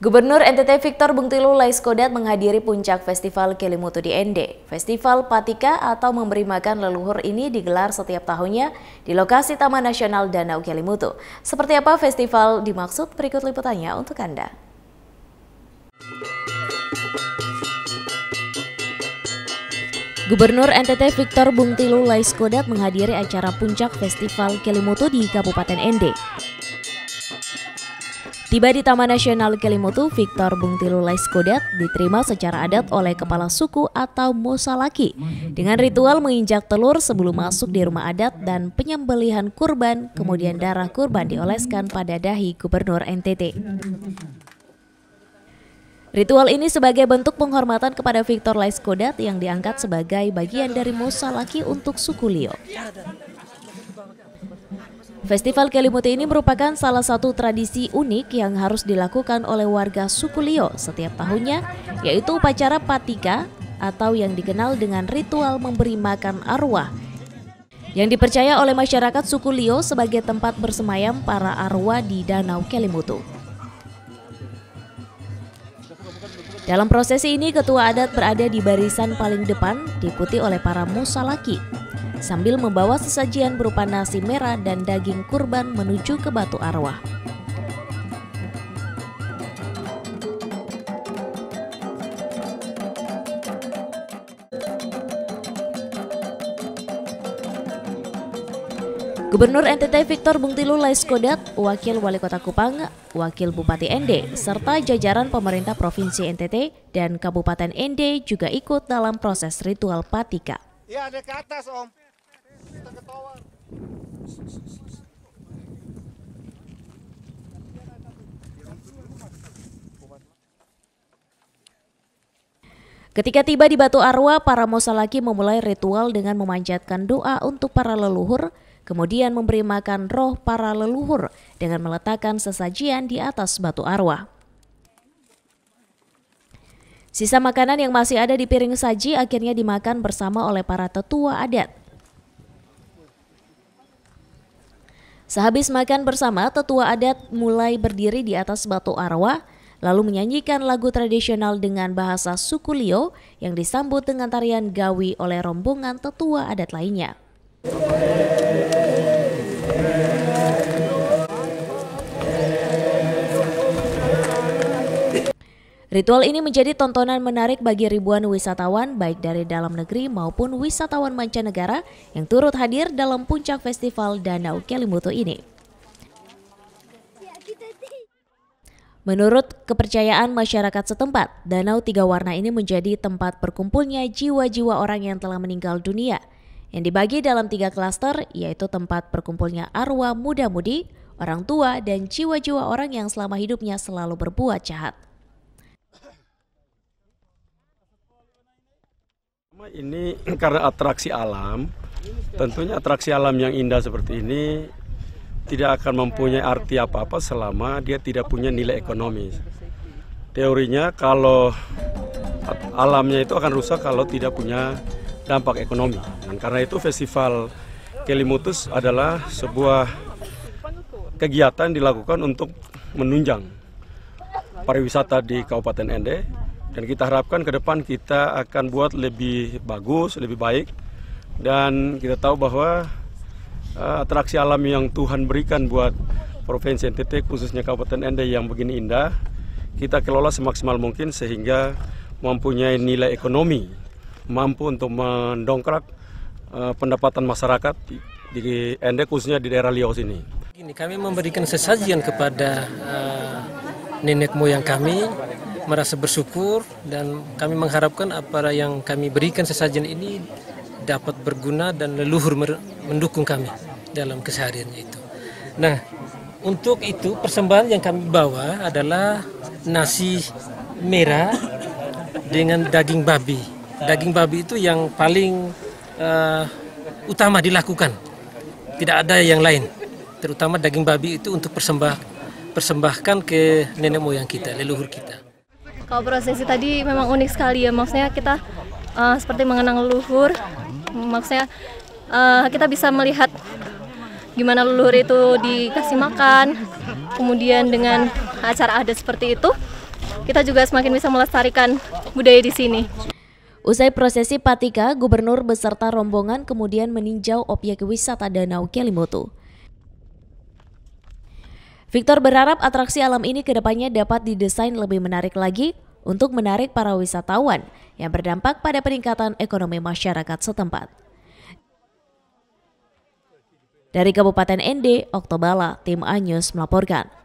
Gubernur NTT Victor Bungtilu Laiskodat menghadiri puncak Festival Kelimutu di Ende. Festival Patika atau memberi makan leluhur ini digelar setiap tahunnya di lokasi Taman Nasional Danau Kelimutu. Seperti apa festival dimaksud? Berikut liputannya untuk Anda. Gubernur NTT Victor Bungtilu Laiskodat menghadiri acara puncak Festival Kelimutu di Kabupaten Ende. Tiba di Taman Nasional Kelimutu, Victor Bung Tilulais Kodat diterima secara adat oleh kepala suku atau Mosalaki dengan ritual menginjak telur sebelum masuk di rumah adat dan penyembelihan kurban, kemudian darah kurban dioleskan pada dahi Gubernur NTT. Ritual ini sebagai bentuk penghormatan kepada Victor Laiskodat yang diangkat sebagai bagian dari Mosalaki untuk suku Lio. Festival Kelimuti ini merupakan salah satu tradisi unik yang harus dilakukan oleh warga suku Lio setiap tahunnya, yaitu upacara patika atau yang dikenal dengan ritual memberi makan arwah yang dipercaya oleh masyarakat suku Lio sebagai tempat bersemayam para arwah di Danau Kelimutu. Dalam prosesi ini, ketua adat berada di barisan paling depan, diikuti oleh para musalaki sambil membawa sesajian berupa nasi merah dan daging kurban menuju ke Batu Arwah. Gubernur NTT Victor Bungtilu Laiskodat, Wakil Wali Kota Kupang, Wakil Bupati Ende, serta jajaran pemerintah Provinsi NTT dan Kabupaten Ende juga ikut dalam proses ritual patika. Ya, ada ke atas, Om. Ketika tiba di Batu Arwa, para Mosalaki memulai ritual dengan memanjatkan doa untuk para leluhur, kemudian memberi makan roh para leluhur dengan meletakkan sesajian di atas Batu Arwa. Sisa makanan yang masih ada di piring saji akhirnya dimakan bersama oleh para tetua adat. Sehabis makan bersama, tetua adat mulai berdiri di atas batu arwah, lalu menyanyikan lagu tradisional dengan bahasa suku Sukulio yang disambut dengan tarian Gawi oleh rombongan tetua adat lainnya. Ritual ini menjadi tontonan menarik bagi ribuan wisatawan baik dari dalam negeri maupun wisatawan mancanegara yang turut hadir dalam puncak festival Danau Kelimutu ini. Menurut kepercayaan masyarakat setempat, danau tiga warna ini menjadi tempat berkumpulnya jiwa-jiwa orang yang telah meninggal dunia, yang dibagi dalam tiga klaster, yaitu tempat berkumpulnya arwah muda-mudi, orang tua, dan jiwa-jiwa orang yang selama hidupnya selalu berbuat jahat. Ini karena atraksi alam, tentunya atraksi alam yang indah seperti ini tidak akan mempunyai arti apa-apa selama dia tidak punya nilai ekonomis. Teorinya kalau alamnya itu akan rusak kalau tidak punya dampak ekonomi. Dan karena itu festival Kelimutus adalah sebuah kegiatan dilakukan untuk menunjang pariwisata di Kabupaten Ende dan kita harapkan ke depan kita akan buat lebih bagus, lebih baik. Dan kita tahu bahwa uh, atraksi alam yang Tuhan berikan buat Provinsi NTT khususnya Kabupaten Ende yang begini indah, kita kelola semaksimal mungkin sehingga mempunyai nilai ekonomi, mampu untuk mendongkrak uh, pendapatan masyarakat di Ende khususnya di daerah Liau sini. Ini kami memberikan sesajian kepada uh, nenek moyang kami merasa bersyukur dan kami mengharapkan apa yang kami berikan sesajen ini dapat berguna dan leluhur mendukung kami dalam kesehariannya itu. Nah, untuk itu persembahan yang kami bawa adalah nasi merah dengan daging babi. Daging babi itu yang paling uh, utama dilakukan. Tidak ada yang lain. Terutama daging babi itu untuk persembah persembahkan ke nenek moyang kita, leluhur kita. Kalau prosesi tadi memang unik sekali ya, maksudnya kita uh, seperti mengenang leluhur, maksudnya uh, kita bisa melihat gimana leluhur itu dikasih makan, kemudian dengan acara adat seperti itu, kita juga semakin bisa melestarikan budaya di sini. Usai prosesi patika, gubernur beserta rombongan kemudian meninjau objek wisata Danau Kelimutu. Victor berharap atraksi alam ini kedepannya dapat didesain lebih menarik lagi untuk menarik para wisatawan yang berdampak pada peningkatan ekonomi masyarakat setempat. Dari Kabupaten Ende, Oktobala, tim Anyus melaporkan.